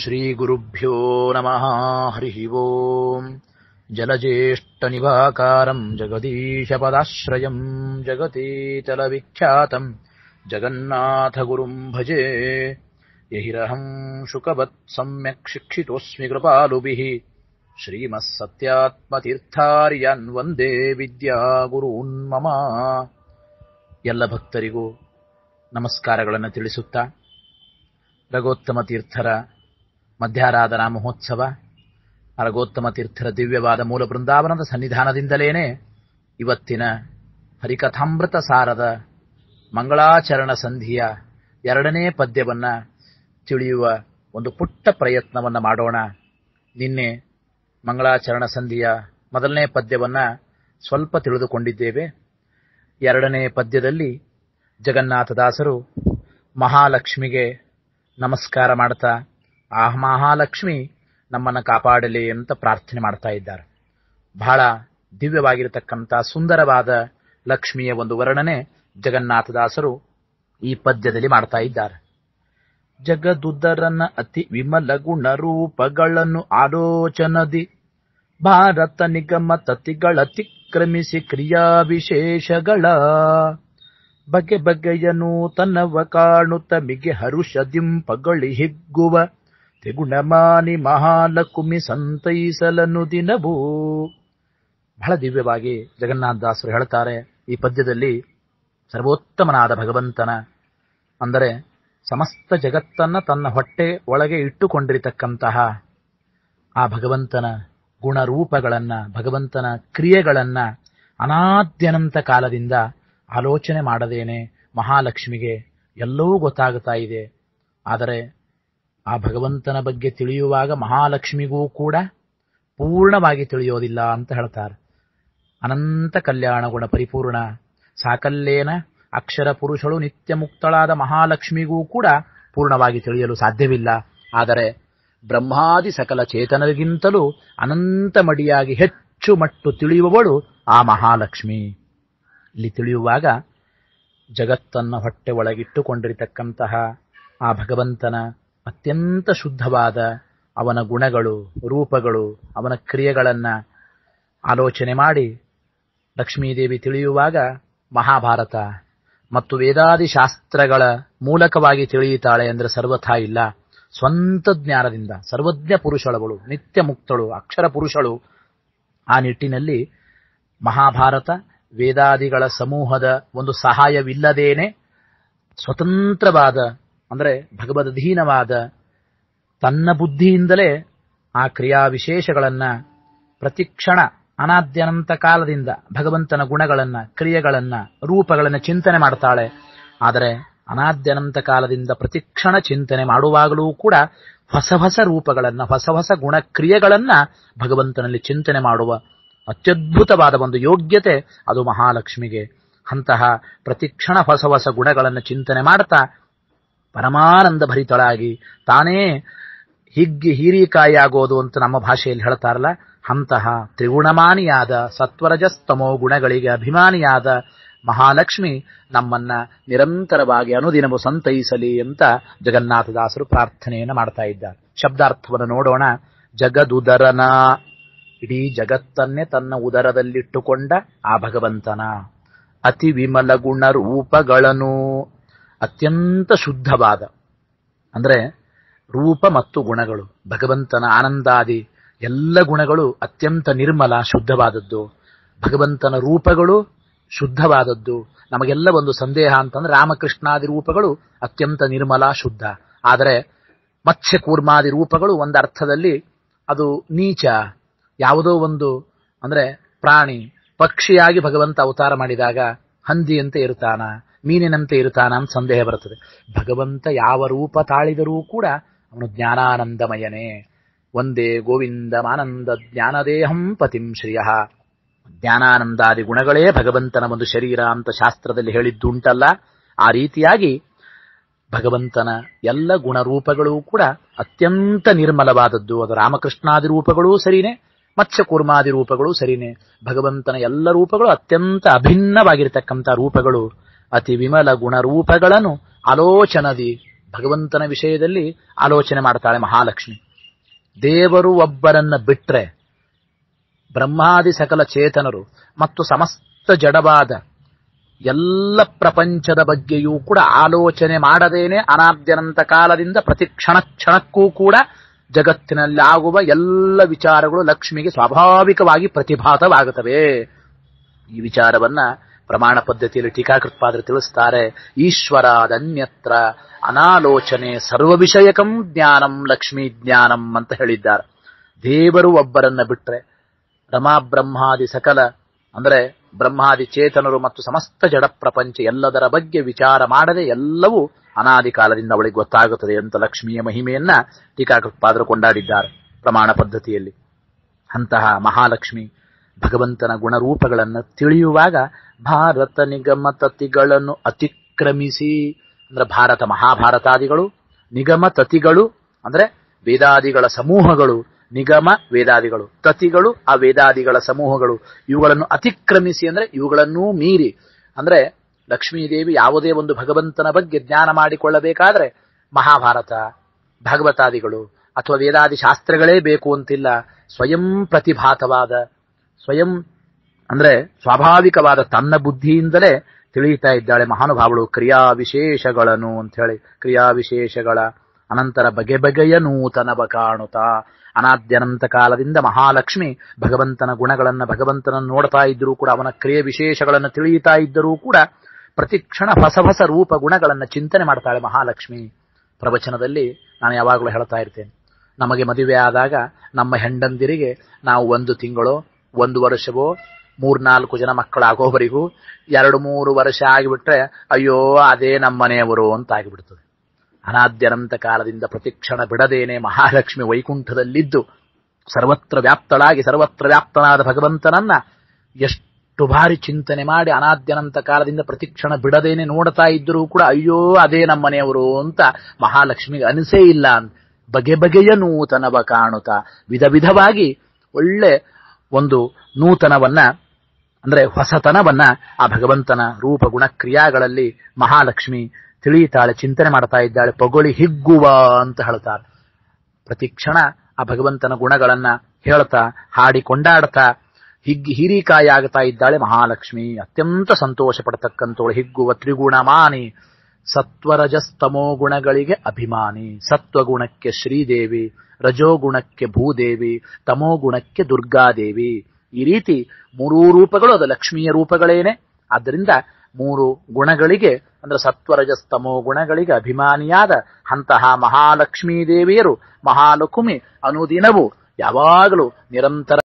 ಶ್ರೀಗುರುಭ್ಯೋ ನಮಃ ಹರಿ ಜಲಜೇಷ್ಠನಕಾರಗದೀಶ ಪದಾಶ್ರಯ ಜಗತೀತಲ ವಿಖ್ಯಾತ ಜಗನ್ನಥಗುರು ಭಜೆ ಯಹಿರಹಂ ಶುಕವತ್ ಸಮ್ಯಕ್ ಶಿಕ್ಷಿಸ್ಪಾಲುಬಿ ಶ್ರೀಮಸ್ಸ್ಯಾತ್ಮತೀರ್ಥಾರ್ಯನ್ ವಂದೇ ವಿದ್ಯಾ ಭಕ್ತರಿಗೂ ನಮಸ್ಕಾರಗಳನ್ನು ತಿಳಿಸುತ್ತಾ ತಿಳಿಸುತ್ತ ತೀರ್ಥರ ಮಧ್ಯಾರಾಧನಾ ಮಹೋತ್ಸವ ಅರಗೋತ್ತಮ ತೀರ್ಥರ ದಿವ್ಯವಾದ ಮೂಲ ಬೃಂದಾವನದ ಸನ್ನಿಧಾನದಿಂದಲೇನೆ ಇವತ್ತಿನ ಹರಿಕಥಾಮೃತ ಸಾರದ ಮಂಗಳಾಚರಣ ಸಂಧಿಯ ಎರಡನೇ ಪದ್ಯವನ್ನು ತಿಳಿಯುವ ಒಂದು ಪುಟ್ಟ ಪ್ರಯತ್ನವನ್ನು ಮಾಡೋಣ ನಿನ್ನೆ ಮಂಗಳಾಚರಣ ಸಂಧಿಯ ಮೊದಲನೇ ಪದ್ಯವನ್ನು ಸ್ವಲ್ಪ ತಿಳಿದುಕೊಂಡಿದ್ದೇವೆ ಎರಡನೇ ಪದ್ಯದಲ್ಲಿ ಜಗನ್ನಾಥದಾಸರು ಮಹಾಲಕ್ಷ್ಮಿಗೆ ನಮಸ್ಕಾರ ಮಾಡ್ತಾ ಆ ಮಹಾಲಕ್ಷ್ಮಿ ನಮ್ಮನ್ನು ಕಾಪಾಡಲಿ ಅಂತ ಪ್ರಾರ್ಥನೆ ಮಾಡ್ತಾ ಇದ್ದಾರೆ ಬಹಳ ದಿವ್ಯವಾಗಿರತಕ್ಕಂಥ ಸುಂದರವಾದ ಲಕ್ಷ್ಮಿಯ ಒಂದು ವರ್ಣನೆ ಜಗನ್ನಾಥದಾಸರು ಈ ಪದ್ಯದಲ್ಲಿ ಮಾಡ್ತಾ ಇದ್ದಾರೆ ಜಗದುದ್ದರನ ಅತಿ ವಿಮಲ ಗುಣ ರೂಪಗಳನ್ನು ಆಲೋಚನದಿ ಭಾರತ ನಿಗಮ ತತಿಗಳ ಅತಿಕ್ರಮಿಸಿ ಕ್ರಿಯಾ ವಿಶೇಷಗಳ ಬಗೆ ಬಗೆಯ ನೂತನವ ಕಾಣುತ್ತ ಮಿಗೆ ದಿಂಪಗಳಿ ಹಿಗ್ಗುವ ತ್ರಿಗುಣಮಾನಿ ಮಹಾಲಕುಮಿ ಸಂತೈಸಲನು ದಿನವೂ ಬಹಳ ದಿವ್ಯವಾಗಿ ಜಗನ್ನಾಥದಾಸರು ಹೇಳ್ತಾರೆ ಈ ಪದ್ಯದಲ್ಲಿ ಸರ್ವೋತ್ತಮನಾದ ಭಗವಂತನ ಅಂದರೆ ಸಮಸ್ತ ಜಗತ್ತನ್ನು ತನ್ನ ಹೊಟ್ಟೆ ಒಳಗೆ ಇಟ್ಟುಕೊಂಡಿರತಕ್ಕಂತಹ ಆ ಭಗವಂತನ ಗುಣರೂಪಗಳನ್ನು ಭಗವಂತನ ಕ್ರಿಯೆಗಳನ್ನ ಅನಾದ್ಯನಂತ ಕಾಲದಿಂದ ಆಲೋಚನೆ ಮಾಡದೇನೆ ಮಹಾಲಕ್ಷ್ಮಿಗೆ ಎಲ್ಲವೂ ಗೊತ್ತಾಗುತ್ತಾ ಇದೆ ಆದರೆ ಆ ಭಗವಂತನ ಬಗ್ಗೆ ತಿಳಿಯುವಾಗ ಮಹಾಲಕ್ಷ್ಮಿಗೂ ಕೂಡ ಪೂರ್ಣವಾಗಿ ತಿಳಿಯೋದಿಲ್ಲ ಅಂತ ಹೇಳ್ತಾರೆ ಅನಂತ ಕಲ್ಯಾಣ ಗುಣ ಪರಿಪೂರ್ಣ ಸಾಕಲ್ಲೇನ ಅಕ್ಷರ ಪುರುಷಳು ನಿತ್ಯ ಮುಕ್ತಳಾದ ಮಹಾಲಕ್ಷ್ಮಿಗೂ ಕೂಡ ಪೂರ್ಣವಾಗಿ ತಿಳಿಯಲು ಸಾಧ್ಯವಿಲ್ಲ ಆದರೆ ಬ್ರಹ್ಮಾದಿ ಸಕಲ ಚೇತನರಿಗಿಂತಲೂ ಅನಂತ ಮಡಿಯಾಗಿ ಹೆಚ್ಚು ಮಟ್ಟು ತಿಳಿಯುವವಳು ಆ ಮಹಾಲಕ್ಷ್ಮಿ ಇಲ್ಲಿ ತಿಳಿಯುವಾಗ ಜಗತ್ತನ್ನು ಹೊಟ್ಟೆ ಒಳಗಿಟ್ಟುಕೊಂಡಿರತಕ್ಕಂತಹ ಆ ಭಗವಂತನ ಅತ್ಯಂತ ಶುದ್ಧವಾದ ಅವನ ಗುಣಗಳು ರೂಪಗಳು ಅವನ ಕ್ರಿಯೆಗಳನ್ನು ಆಲೋಚನೆ ಮಾಡಿ ಲಕ್ಷ್ಮೀದೇವಿ ತಿಳಿಯುವಾಗ ಮಹಾಭಾರತ ಮತ್ತು ವೇದಾದಿ ಶಾಸ್ತ್ರಗಳ ಮೂಲಕವಾಗಿ ತಿಳಿಯುತ್ತಾಳೆ ಅಂದರೆ ಸರ್ವಥಾ ಇಲ್ಲ ಸ್ವಂತ ಜ್ಞಾನದಿಂದ ಸರ್ವಜ್ಞ ಪುರುಷಳವಳು ನಿತ್ಯ ಮುಕ್ತಳು ಅಕ್ಷರ ಪುರುಷಳು ಆ ನಿಟ್ಟಿನಲ್ಲಿ ಮಹಾಭಾರತ ವೇದಾದಿಗಳ ಸಮೂಹದ ಒಂದು ಸಹಾಯವಿಲ್ಲದೇನೆ ಸ್ವತಂತ್ರವಾದ ಅಂದರೆ ಭಗವದಧೀನವಾದ ತನ್ನ ಬುದ್ಧಿಯಿಂದಲೇ ಆ ಕ್ರಿಯಾ ವಿಶೇಷಗಳನ್ನ ಪ್ರತಿಕ್ಷಣ ಅನಾದ್ಯನಂತ ಕಾಲದಿಂದ ಭಗವಂತನ ಗುಣಗಳನ್ನು ಕ್ರಿಯೆಗಳನ್ನು ರೂಪಗಳನ್ನು ಚಿಂತನೆ ಮಾಡ್ತಾಳೆ ಆದರೆ ಅನಾದ್ಯನಂತ ಕಾಲದಿಂದ ಪ್ರತಿಕ್ಷಣ ಚಿಂತನೆ ಮಾಡುವಾಗಲೂ ಕೂಡ ಹೊಸ ಹೊಸ ರೂಪಗಳನ್ನು ಹೊಸ ಹೊಸ ಕ್ರಿಯೆಗಳನ್ನು ಭಗವಂತನಲ್ಲಿ ಚಿಂತನೆ ಮಾಡುವ ಅತ್ಯದ್ಭುತವಾದ ಒಂದು ಯೋಗ್ಯತೆ ಅದು ಮಹಾಲಕ್ಷ್ಮಿಗೆ ಅಂತಹ ಪ್ರತಿಕ್ಷಣ ಹೊಸ ಹೊಸ ಗುಣಗಳನ್ನು ಚಿಂತನೆ ಮಾಡ್ತಾ ಪರಮಾನಂದ ಭರಿತಳಾಗಿ ತಾನೇ ಹಿಗ್ಗಿ ಹೀರಿಕಾಯಿಯಾಗೋದು ಅಂತ ನಮ್ಮ ಭಾಷೆಯಲ್ಲಿ ಹೇಳ್ತಾರಲ್ಲ ಅಂತಹ ತ್ರಿಗುಣಮಾನಿಯಾದ ಸತ್ವರಜಸ್ತಮೋ ಗುಣಗಳಿಗೆ ಅಭಿಮಾನಿಯಾದ ಮಹಾಲಕ್ಷ್ಮಿ ನಮ್ಮನ್ನ ನಿರಂತರವಾಗಿ ಅನುದಿನವು ಸಂತೈಸಲಿ ಅಂತ ಜಗನ್ನಾಥದಾಸರು ಪ್ರಾರ್ಥನೆಯನ್ನು ಮಾಡ್ತಾ ಇದ್ದಾರೆ ಶಬ್ದಾರ್ಥವನ್ನು ನೋಡೋಣ ಜಗದುದರನ ಇಡೀ ಜಗತ್ತನ್ನೇ ತನ್ನ ಉದರದಲ್ಲಿಟ್ಟುಕೊಂಡ ಆ ಭಗವಂತನ ಅತಿ ವಿಮಲ ಗುಣ ರೂಪಗಳನ್ನು ಅತ್ಯಂತ ಶುದ್ಧವಾದ ಅಂದರೆ ರೂಪ ಮತ್ತು ಗುಣಗಳು ಭಗವಂತನ ಆನಂದಾದಿ ಎಲ್ಲ ಗುಣಗಳು ಅತ್ಯಂತ ನಿರ್ಮಲ ಶುದ್ಧವಾದದ್ದು ಭಗವಂತನ ರೂಪಗಳು ಶುದ್ಧವಾದದ್ದು ನಮಗೆಲ್ಲ ಒಂದು ಸಂದೇಹ ಅಂತಂದ್ರೆ ರಾಮಕೃಷ್ಣಾದಿ ರೂಪಗಳು ಅತ್ಯಂತ ನಿರ್ಮಲ ಶುದ್ಧ ಆದರೆ ಮತ್ಸ್ಯ ಕೂರ್ಮಾದಿ ರೂಪಗಳು ಒಂದು ಅರ್ಥದಲ್ಲಿ ಅದು ನೀಚ ಯಾವುದೋ ಒಂದು ಅಂದರೆ ಪ್ರಾಣಿ ಪಕ್ಷಿಯಾಗಿ ಭಗವಂತ ಅವತಾರ ಮಾಡಿದಾಗ ಹಂದಿಯಂತೆ ಇರ್ತಾನಾ ಮೀನಿನಂತೆ ಇರುತ್ತಾನ ಸಂದೇಹ ಬರುತ್ತದೆ ಭಗವಂತ ಯಾವ ರೂಪ ತಾಳಿದರೂ ಕೂಡ ಅವನು ಜ್ಞಾನಾನಂದಮಯನೇ ಒಂದೇ ಮಾನಂದ ಜ್ಞಾನದೇಹಂ ಪತಿಂ ಶ್ರಿಯ ಜ್ಞಾನಾನಂದಾದಿ ಗುಣಗಳೇ ಭಗವಂತನ ಒಂದು ಶರೀರ ಅಂತ ಶಾಸ್ತ್ರದಲ್ಲಿ ಹೇಳಿದ್ದುಂಟಲ್ಲ ಆ ರೀತಿಯಾಗಿ ಭಗವಂತನ ಎಲ್ಲ ಗುಣರೂಪಗಳೂ ಕೂಡ ಅತ್ಯಂತ ನಿರ್ಮಲವಾದದ್ದು ಅದು ರಾಮಕೃಷ್ಣಾದಿ ರೂಪಗಳೂ ಸರಿನೇ ಮತ್ಸ್ಯಕೂರ್ಮಾದಿ ರೂಪಗಳು ಸರಿನೇ ಭಗವಂತನ ಎಲ್ಲ ರೂಪಗಳು ಅತ್ಯಂತ ಅಭಿನ್ನವಾಗಿರತಕ್ಕಂಥ ರೂಪಗಳು ಅತಿ ವಿಮಲ ಗುಣರೂಪಗಳನ್ನು ಆಲೋಚನದಿ ಭಗವಂತನ ವಿಷಯದಲ್ಲಿ ಆಲೋಚನೆ ಮಾಡ್ತಾಳೆ ಮಹಾಲಕ್ಷ್ಮಿ ದೇವರು ಒಬ್ಬರನ್ನ ಬಿಟ್ರೆ ಬ್ರಹ್ಮಾದಿ ಸಕಲ ಚೇತನರು ಮತ್ತು ಸಮಸ್ತ ಜಡವಾದ ಎಲ್ಲ ಪ್ರಪಂಚದ ಬಗ್ಗೆಯೂ ಕೂಡ ಆಲೋಚನೆ ಮಾಡದೇನೆ ಅನಾದ್ಯನಂತ ಕಾಲದಿಂದ ಪ್ರತಿ ಕ್ಷಣ ಕ್ಷಣಕ್ಕೂ ಕೂಡ ಜಗತ್ತಿನಲ್ಲಿ ಆಗುವ ಎಲ್ಲ ವಿಚಾರಗಳು ಲಕ್ಷ್ಮಿಗೆ ಸ್ವಾಭಾವಿಕವಾಗಿ ಪ್ರತಿಭಾತವಾಗುತ್ತವೆ ಈ ವಿಚಾರವನ್ನ ಪ್ರಮಾಣ ಪದ್ಧತಿಯಲ್ಲಿ ಟೀಕಾಕೃತ್ಪಾದರು ತಿಳಿಸ್ತಾರೆ ಅದನ್ಯತ್ರ ಅನಾಲೋಚನೆ ಸರ್ವ ವಿಷಯಕಂ ಜ್ಞಾನಂ ಲಕ್ಷ್ಮೀ ಜ್ಞಾನಂ ಅಂತ ಹೇಳಿದ್ದಾರೆ ದೇವರು ಒಬ್ಬರನ್ನ ಬಿಟ್ರೆ ರಮಾ ಬ್ರಹ್ಮಾದಿ ಸಕಲ ಅಂದರೆ ಬ್ರಹ್ಮಾದಿ ಚೇತನರು ಮತ್ತು ಸಮಸ್ತ ಜಡ ಪ್ರಪಂಚ ಎಲ್ಲದರ ಬಗ್ಗೆ ವಿಚಾರ ಮಾಡದೆ ಎಲ್ಲವೂ ಅನಾದಿ ಕಾಲದಿಂದ ಅವಳಿಗೆ ಗೊತ್ತಾಗುತ್ತದೆ ಅಂತ ಲಕ್ಷ್ಮಿಯ ಮಹಿಮೆಯನ್ನ ಟೀಕಾಕೃತ್ಪಾದರು ಕೊಂಡಾಡಿದ್ದಾರೆ ಪ್ರಮಾಣ ಪದ್ಧತಿಯಲ್ಲಿ ಅಂತಹ ಮಹಾಲಕ್ಷ್ಮಿ ಭಗವಂತನ ಗುಣರೂಪಗಳನ್ನು ತಿಳಿಯುವಾಗ ಭಾರತ ನಿಗಮ ತತಿಗಳನ್ನು ಅತಿಕ್ರಮಿಸಿ ಅಂದ್ರೆ ಭಾರತ ಮಹಾಭಾರತಾದಿಗಳು ನಿಗಮ ತತಿಗಳು ಅಂದ್ರೆ ವೇದಾದಿಗಳ ಸಮೂಹಗಳು ನಿಗಮ ವೇದಾದಿಗಳು ತತಿಗಳು ಆ ವೇದಾದಿಗಳ ಸಮೂಹಗಳು ಇವುಗಳನ್ನು ಅತಿಕ್ರಮಿಸಿ ಅಂದ್ರೆ ಇವುಗಳನ್ನೂ ಮೀರಿ ಅಂದ್ರೆ ಲಕ್ಷ್ಮೀದೇವಿ ಯಾವುದೇ ಒಂದು ಭಗವಂತನ ಬಗ್ಗೆ ಜ್ಞಾನ ಮಾಡಿಕೊಳ್ಳಬೇಕಾದ್ರೆ ಮಹಾಭಾರತ ಭಗವತಾದಿಗಳು ಅಥವಾ ವೇದಾದಿ ಶಾಸ್ತ್ರಗಳೇ ಬೇಕು ಅಂತಿಲ್ಲ ಸ್ವಯಂ ಪ್ರತಿಭಾತವಾದ ಸ್ವಯಂ ಅಂದ್ರೆ ಸ್ವಾಭಾವಿಕವಾದ ತನ್ನ ಬುದ್ಧಿಯಿಂದಲೇ ತಿಳಿಯುತ್ತಾ ಇದ್ದಾಳೆ ಮಹಾನುಭಾವಳು ಕ್ರಿಯಾ ವಿಶೇಷಗಳನ್ನು ಅಂತ ಹೇಳಿ ಕ್ರಿಯಾ ವಿಶೇಷಗಳ ಅನಂತರ ಬಗೆ ಬಗೆಯ ನೂತನವ ಕಾಣುತ್ತ ಅನಾದ್ಯನಂತ ಕಾಲದಿಂದ ಮಹಾಲಕ್ಷ್ಮಿ ಭಗವಂತನ ಗುಣಗಳನ್ನ ಭಗವಂತನನ್ನು ನೋಡ್ತಾ ಇದ್ದರೂ ಕೂಡ ಅವನ ಕ್ರಿಯೆ ವಿಶೇಷಗಳನ್ನು ತಿಳಿಯುತ್ತಾ ಇದ್ದರೂ ಕೂಡ ಪ್ರತಿಕ್ಷಣ ಹೊಸ ಹೊಸ ರೂಪ ಗುಣಗಳನ್ನ ಚಿಂತನೆ ಮಾಡ್ತಾಳೆ ಮಹಾಲಕ್ಷ್ಮಿ ಪ್ರವಚನದಲ್ಲಿ ನಾನು ಯಾವಾಗಲೂ ಹೇಳ್ತಾ ಇರ್ತೇನೆ ನಮಗೆ ಮದುವೆ ಆದಾಗ ನಮ್ಮ ಹೆಂಡಂದಿರಿಗೆ ನಾವು ಒಂದು ತಿಂಗಳು ಒಂದು ವರ್ಷವೋ ಮೂರ್ನಾಲ್ಕು ಜನ ಮಕ್ಕಳಾಗೋವರಿಗೂ ಎರಡು ಮೂರು ವರ್ಷ ಆಗಿಬಿಟ್ರೆ ಅಯ್ಯೋ ಅದೇ ನಮ್ಮನೆಯವರು ಅಂತ ಆಗಿಬಿಡ್ತದೆ ಅನಾದ್ಯನಂತ ಕಾಲದಿಂದ ಪ್ರತಿಕ್ಷಣ ಬಿಡದೇನೆ ಮಹಾಲಕ್ಷ್ಮಿ ವೈಕುಂಠದಲ್ಲಿದ್ದು ಸರ್ವತ್ರ ವ್ಯಾಪ್ತಳಾಗಿ ಸರ್ವತ್ರ ವ್ಯಾಪ್ತನಾದ ಭಗವಂತನನ್ನ ಎಷ್ಟು ಬಾರಿ ಚಿಂತನೆ ಮಾಡಿ ಅನಾದ್ಯನಂತ ಕಾಲದಿಂದ ಪ್ರತಿಕ್ಷಣ ಬಿಡದೇನೆ ನೋಡ್ತಾ ಇದ್ದರೂ ಕೂಡ ಅಯ್ಯೋ ಅದೇ ನಮ್ಮನೆಯವರು ಅಂತ ಮಹಾಲಕ್ಷ್ಮಿಗೆ ಅನಿಸೇ ಇಲ್ಲ ಬಗೆ ಬಗೆಯ ನೂತನವ ಕಾಣುತ್ತಾ ವಿಧ ವಿಧವಾಗಿ ಒಳ್ಳೆ ಒಂದು ನೂತನವನ್ನ ಅಂದರೆ ಹೊಸತನವನ್ನ ಆ ಭಗವಂತನ ರೂಪ ಗುಣ ಕ್ರಿಯಾಗಳಲ್ಲಿ ಮಹಾಲಕ್ಷ್ಮಿ ತಿಳಿಯುತ್ತಾಳೆ ಚಿಂತನೆ ಮಾಡ್ತಾ ಇದ್ದಾಳೆ ಪಗೊಳಿ ಹಿಗ್ಗುವ ಅಂತ ಹೇಳ್ತಾರೆ ಪ್ರತಿ ಕ್ಷಣ ಆ ಭಗವಂತನ ಗುಣಗಳನ್ನ ಹೇಳ್ತಾ ಹಾಡಿ ಕೊಂಡಾಡ್ತಾ ಹಿಗ್ಗಿ ಹೀರಿಕಾಯಿ ಆಗ್ತಾ ಇದ್ದಾಳೆ ಮಹಾಲಕ್ಷ್ಮಿ ಅತ್ಯಂತ ಸಂತೋಷ ಪಡ್ತಕ್ಕಂಥವಳು ಹಿಗ್ಗುವ ತ್ರಿಗುಣ ಮಾನಿ ಸತ್ವರಜಸ್ತಮೋ ಗುಣಗಳಿಗೆ ಅಭಿಮಾನಿ ಸತ್ವಗುಣಕ್ಕೆ ಶ್ರೀದೇವಿ ರಜೋಗುಣಕ್ಕೆ ಭೂದೇವಿ ತಮೋಗುಣಕ್ಕೆ ದುರ್ಗಾದೇವಿ ಈ ರೀತಿ ಮೂರೂ ರೂಪಗಳು ಅದು ಲಕ್ಷ್ಮಿಯ ರೂಪಗಳೇನೆ ಆದ್ದರಿಂದ ಮೂರು ಗುಣಗಳಿಗೆ ಅಂದ್ರೆ ಸತ್ವರಜಸ್ತಮೋ ಗುಣಗಳಿಗೆ ಅಭಿಮಾನಿಯಾದ ಅಂತಹ ಮಹಾಲಕ್ಷ್ಮೀ ದೇವಿಯರು ಮಹಾಲಕುಮಿ ಅನುದಿನವು ಯಾವಾಗಲೂ ನಿರಂತರ